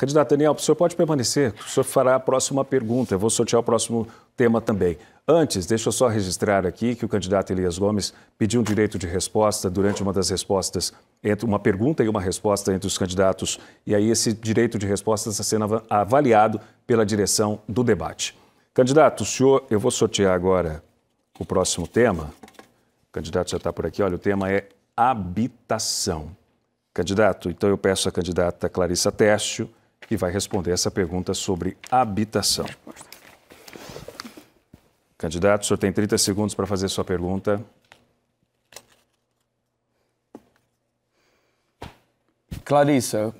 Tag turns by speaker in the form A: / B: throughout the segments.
A: Candidato Daniel, o senhor pode permanecer, o senhor fará a próxima pergunta. Eu vou sortear o próximo tema também. Antes, deixa eu só registrar aqui que o candidato Elias Gomes pediu um direito de resposta durante uma das respostas, entre uma pergunta e uma resposta entre os candidatos, e aí esse direito de resposta está sendo avaliado pela direção do debate. Candidato, o senhor, eu vou sortear agora o próximo tema. O candidato já está por aqui. Olha, o tema é habitação. Candidato, então eu peço à candidata Clarissa Tércio e vai responder essa pergunta sobre habitação. Candidato, o senhor tem 30 segundos para fazer sua pergunta.
B: Clarissa,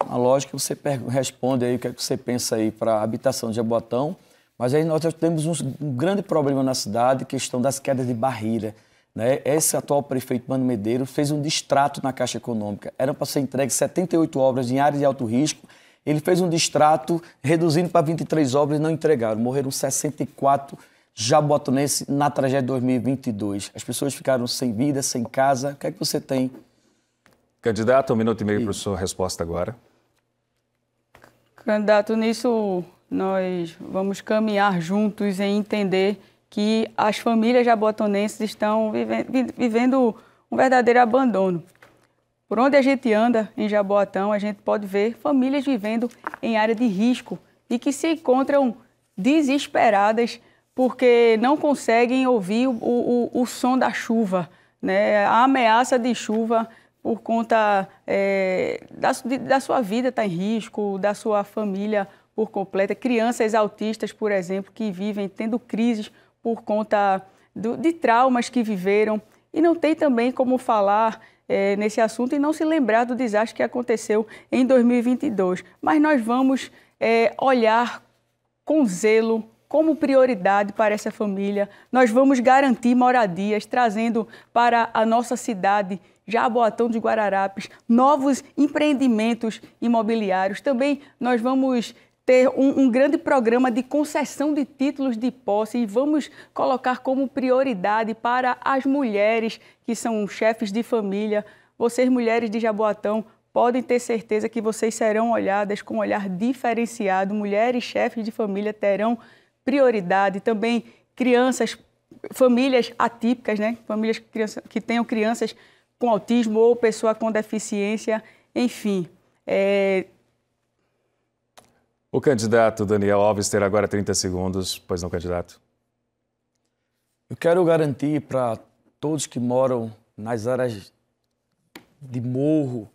B: a lógica você responde aí o que, é que você pensa aí para a habitação de Aboatão, mas aí nós temos um grande problema na cidade, questão das quedas de barreira. Né? Esse atual prefeito Mano Medeiro fez um distrato na Caixa Econômica. Eram para ser entregues 78 obras em áreas de alto risco. Ele fez um distrato, reduzindo para 23 obras e não entregaram. Morreram 64 jabotonenses na tragédia de 2022. As pessoas ficaram sem vida, sem casa. O
A: que é que você tem? Candidato, um minuto e meio para a sua resposta agora.
C: Candidato, nisso nós vamos caminhar juntos em entender que as famílias jaboatonenses estão vivendo, vivendo um verdadeiro abandono. Por onde a gente anda em Jaboatão, a gente pode ver famílias vivendo em área de risco e que se encontram desesperadas porque não conseguem ouvir o, o, o som da chuva, né? a ameaça de chuva por conta é, da, da, sua vida está em risco, da sua família por completa. Crianças autistas, por exemplo, que vivem tendo crises por conta do, de traumas que viveram. E não tem também como falar é, nesse assunto e não se lembrar do desastre que aconteceu em 2022. Mas nós vamos é, olhar com zelo, como prioridade para essa família. Nós vamos garantir moradias, trazendo para a nossa cidade, Jaboatão de Guararapes, novos empreendimentos imobiliários. Também nós vamos ter um, um, grande programa de concessão de títulos de posse e vamos colocar como prioridade para as mulheres que são chefes de família. Vocês, mulheres de Jaboatão, podem ter certeza que vocês serão olhadas com um olhar diferenciado. Mulheres chefes de família terão prioridade. Também crianças, famílias atípicas, né? Famílias que tenham crianças com autismo ou pessoa com deficiência, enfim. É
A: o candidato Daniel Alves terá agora 30 segundos, pois não, candidato?
B: Eu quero garantir para todos que moram nas áreas de morro,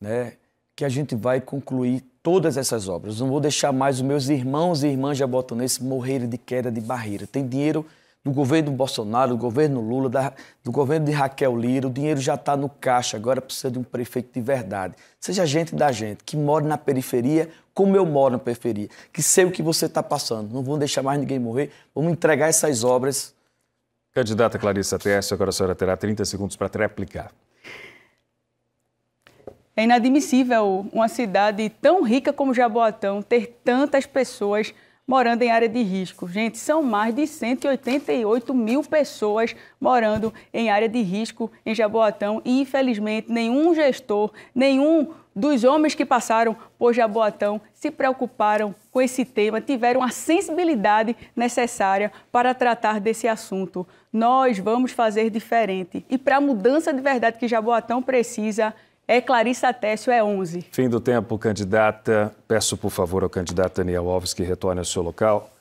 B: né, que a gente vai concluir todas essas obras. Não vou deixar mais os meus irmãos e irmãs jabotonenses morrerem de queda de barreira. Tem dinheiro do governo Bolsonaro, do governo Lula, da, do governo de Raquel Lira, o dinheiro já está no caixa, agora precisa de um prefeito de verdade. Seja gente da gente, que mora na periferia, como eu moro na periferia, que sei o que você está passando, não vamos deixar mais ninguém morrer, vamos entregar
A: essas obras. Candidata Clarissa Teste, agora a senhora terá 30 segundos para replicar.
C: É inadmissível uma cidade tão rica como Jaboatão ter tantas pessoas morando em área de risco. Gente, são mais de 188 mil pessoas morando em área de risco em Jaboatão e, infelizmente, nenhum gestor, nenhum dos homens que passaram por Jaboatão se preocuparam com esse tema, tiveram a sensibilidade necessária para tratar desse assunto. Nós vamos fazer diferente. E para a mudança de verdade que Jaboatão precisa, é Clarissa Tessio, é 11.
A: Fim do tempo, candidata. Peço, por favor, ao candidato Daniel Alves que retorne ao seu local.